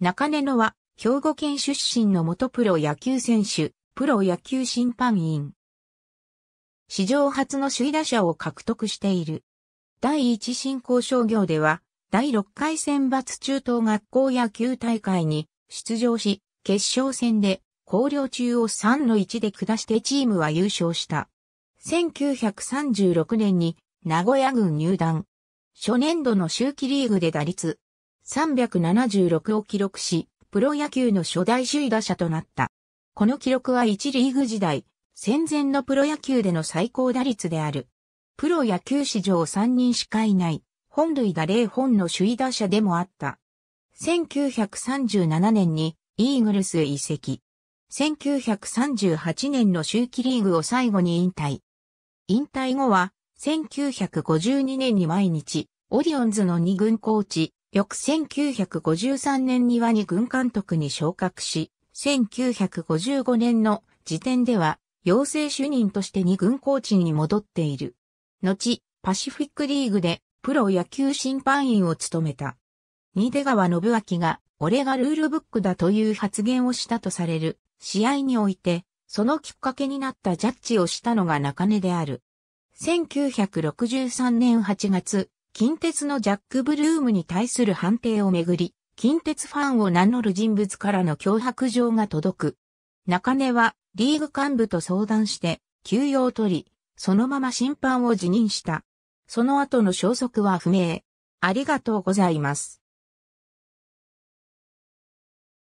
中根野は、兵庫県出身の元プロ野球選手、プロ野球審判員。史上初の首位打者を獲得している。第一振興商業では、第6回選抜中等学校野球大会に出場し、決勝戦で、考陵中を3の1で下してチームは優勝した。1936年に名古屋軍入団。初年度の秋季リーグで打率376を記録し、プロ野球の初代首位打者となった。この記録は1リーグ時代、戦前のプロ野球での最高打率である。プロ野球史上3人しかいない、本類打0本の首位打者でもあった。1937年にイーグルスへ移籍。1938年の周期リーグを最後に引退。引退後は、1952年に毎日、オリオンズの2軍コーチ、翌1953年には2軍監督に昇格し、1955年の時点では、養成主任として2軍コーチに戻っている。後、パシフィックリーグでプロ野球審判員を務めた。新出川信明が、俺がルールブックだという発言をしたとされる試合において、そのきっかけになったジャッジをしたのが中根である。1963年8月、近鉄のジャック・ブルームに対する判定をめぐり、近鉄ファンを名乗る人物からの脅迫状が届く。中根はリーグ幹部と相談して休養を取り、そのまま審判を辞任した。その後の消息は不明。ありがとうございます。